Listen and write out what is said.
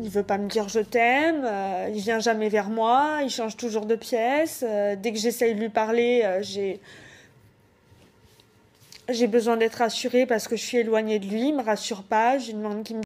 il veut pas me dire je t'aime, euh, il vient jamais vers moi, il change toujours de pièce. Euh, dès que j'essaye de lui parler, euh, j'ai j'ai besoin d'être rassurée parce que je suis éloignée de lui, il me rassure pas, je lui demande qu'il me